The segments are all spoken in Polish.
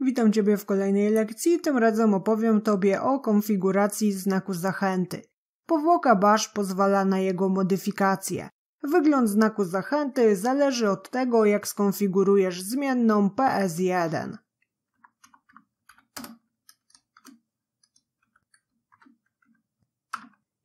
Witam Ciebie w kolejnej lekcji, tym razem opowiem Tobie o konfiguracji znaku zachęty. Powłoka Basz pozwala na jego modyfikację. Wygląd znaku zachęty zależy od tego, jak skonfigurujesz zmienną PS1.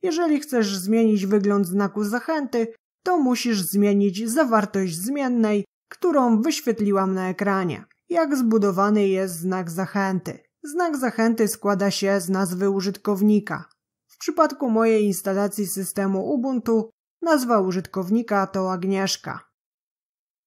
Jeżeli chcesz zmienić wygląd znaku zachęty, to musisz zmienić zawartość zmiennej, którą wyświetliłam na ekranie jak zbudowany jest znak zachęty. Znak zachęty składa się z nazwy użytkownika. W przypadku mojej instalacji systemu Ubuntu nazwa użytkownika to Agnieszka.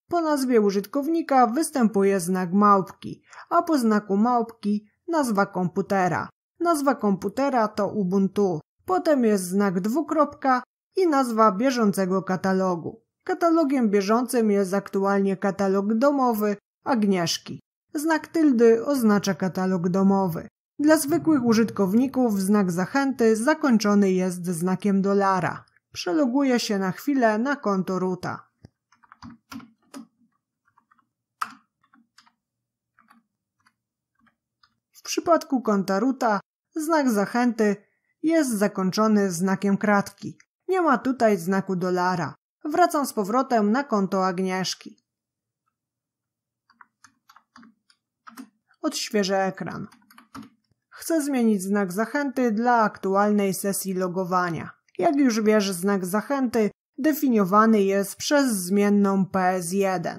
Po nazwie użytkownika występuje znak małpki, a po znaku małpki nazwa komputera. Nazwa komputera to Ubuntu. Potem jest znak dwukropka i nazwa bieżącego katalogu. Katalogiem bieżącym jest aktualnie katalog domowy, Agnieszki. Znak tyldy oznacza katalog domowy. Dla zwykłych użytkowników znak zachęty zakończony jest znakiem dolara. Przeloguję się na chwilę na konto Ruta. W przypadku konta Ruta znak zachęty jest zakończony znakiem kratki. Nie ma tutaj znaku dolara. Wracam z powrotem na konto Agnieszki. odświeżę ekran. Chcę zmienić znak zachęty dla aktualnej sesji logowania. Jak już wiesz, znak zachęty definiowany jest przez zmienną PS1.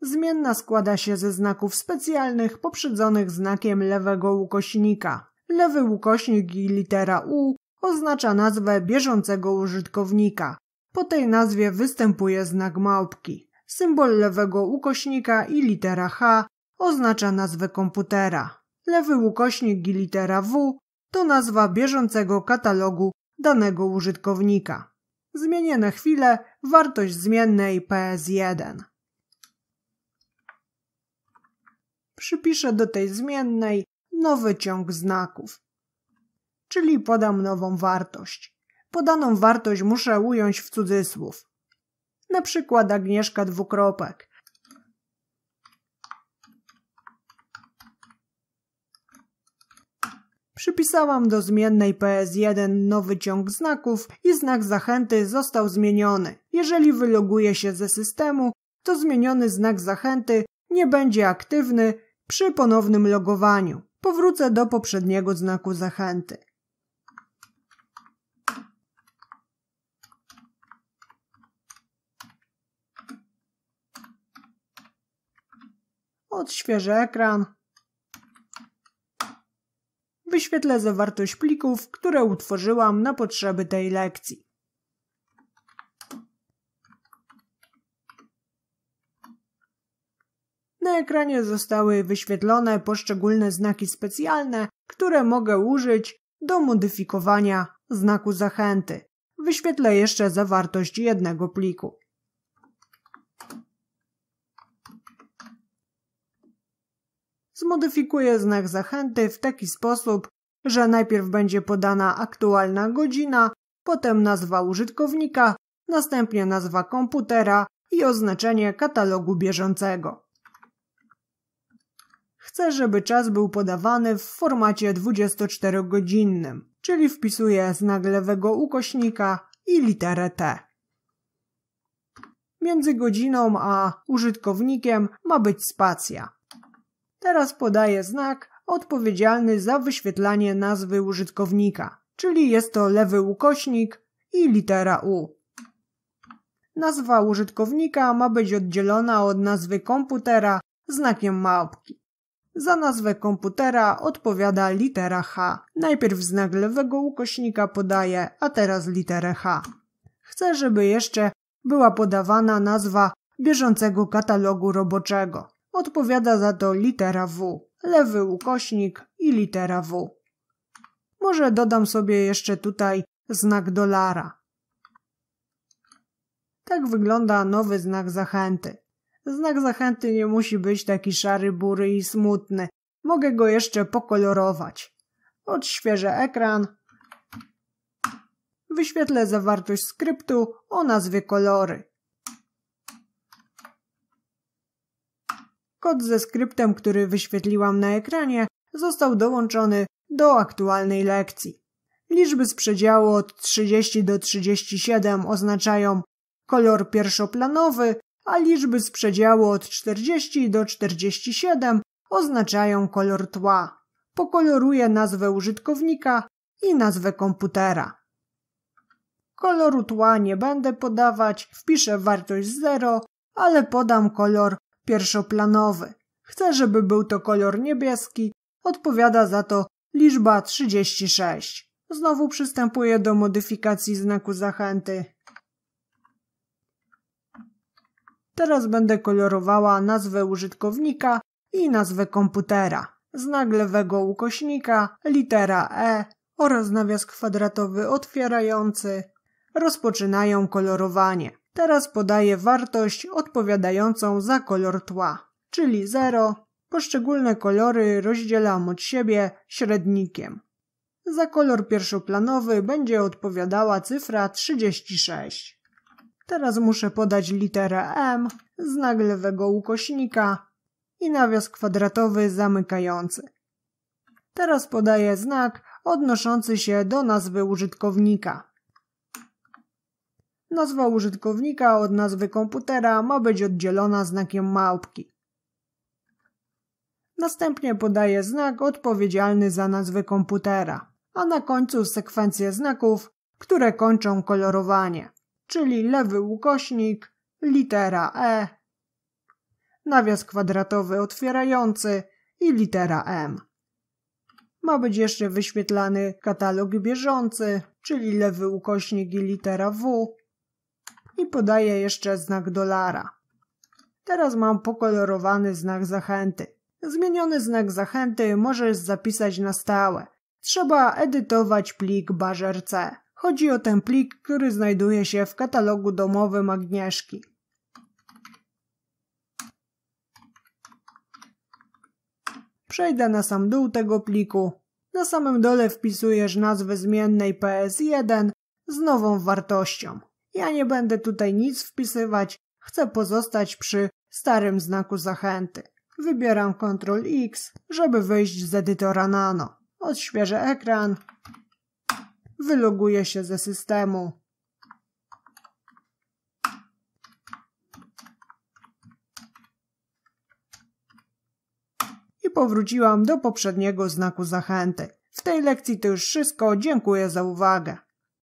Zmienna składa się ze znaków specjalnych poprzedzonych znakiem lewego ukośnika. Lewy ukośnik i litera U oznacza nazwę bieżącego użytkownika. Po tej nazwie występuje znak małpki. Symbol lewego ukośnika i litera H oznacza nazwę komputera. Lewy ukośnik i litera W to nazwa bieżącego katalogu danego użytkownika. Zmienię na chwilę wartość zmiennej PS1. Przypiszę do tej zmiennej nowy ciąg znaków, czyli podam nową wartość. Podaną wartość muszę ująć w cudzysłów. Na przykład Agnieszka dwukropek. Przypisałam do zmiennej PS1 nowy ciąg znaków i znak zachęty został zmieniony. Jeżeli wyloguje się ze systemu, to zmieniony znak zachęty nie będzie aktywny przy ponownym logowaniu. Powrócę do poprzedniego znaku zachęty. odświeżę ekran. Wyświetlę zawartość plików, które utworzyłam na potrzeby tej lekcji. Na ekranie zostały wyświetlone poszczególne znaki specjalne, które mogę użyć do modyfikowania znaku zachęty. Wyświetlę jeszcze zawartość jednego pliku. zmodyfikuje znak zachęty w taki sposób, że najpierw będzie podana aktualna godzina, potem nazwa użytkownika, następnie nazwa komputera i oznaczenie katalogu bieżącego. Chcę, żeby czas był podawany w formacie 24-godzinnym, czyli wpisuję znak lewego ukośnika i literę T. Między godziną a użytkownikiem ma być spacja. Teraz podaję znak odpowiedzialny za wyświetlanie nazwy użytkownika, czyli jest to lewy ukośnik i litera U. Nazwa użytkownika ma być oddzielona od nazwy komputera znakiem małpki. Za nazwę komputera odpowiada litera H. Najpierw znak lewego ukośnika podaję, a teraz literę H. Chcę, żeby jeszcze była podawana nazwa bieżącego katalogu roboczego. Odpowiada za to litera W, lewy ukośnik i litera W. Może dodam sobie jeszcze tutaj znak dolara. Tak wygląda nowy znak zachęty. Znak zachęty nie musi być taki szary, bury i smutny. Mogę go jeszcze pokolorować. Odświeżę ekran. Wyświetlę zawartość skryptu o nazwie kolory. Kod ze skryptem, który wyświetliłam na ekranie, został dołączony do aktualnej lekcji. Liczby z przedziału od 30 do 37 oznaczają kolor pierwszoplanowy, a liczby z przedziału od 40 do 47 oznaczają kolor tła. Pokoloruję nazwę użytkownika i nazwę komputera. Koloru tła nie będę podawać, wpiszę wartość 0, ale podam kolor pierwszoplanowy. Chcę, żeby był to kolor niebieski, odpowiada za to liczba 36. Znowu przystępuję do modyfikacji znaku zachęty. Teraz będę kolorowała nazwę użytkownika i nazwę komputera. Znak lewego ukośnika, litera E oraz nawias kwadratowy otwierający rozpoczynają kolorowanie. Teraz podaję wartość odpowiadającą za kolor tła, czyli 0. Poszczególne kolory rozdzielam od siebie średnikiem. Za kolor pierwszoplanowy będzie odpowiadała cyfra 36. Teraz muszę podać literę M, znak lewego ukośnika i nawias kwadratowy zamykający. Teraz podaję znak odnoszący się do nazwy użytkownika. Nazwa użytkownika od nazwy komputera ma być oddzielona znakiem małpki. Następnie podaje znak odpowiedzialny za nazwę komputera, a na końcu sekwencję znaków, które kończą kolorowanie, czyli lewy ukośnik, litera E, nawias kwadratowy otwierający i litera M. Ma być jeszcze wyświetlany katalog bieżący, czyli lewy ukośnik i litera W, i podaję jeszcze znak dolara. Teraz mam pokolorowany znak zachęty. Zmieniony znak zachęty możesz zapisać na stałe. Trzeba edytować plik bazerc. C. Chodzi o ten plik, który znajduje się w katalogu domowym Agnieszki. Przejdę na sam dół tego pliku. Na samym dole wpisujesz nazwę zmiennej PS1 z nową wartością. Ja nie będę tutaj nic wpisywać, chcę pozostać przy starym znaku zachęty. Wybieram Ctrl X, żeby wyjść z edytora Nano. Odświeżę ekran. Wyloguję się ze systemu. I powróciłam do poprzedniego znaku zachęty. W tej lekcji to już wszystko. Dziękuję za uwagę.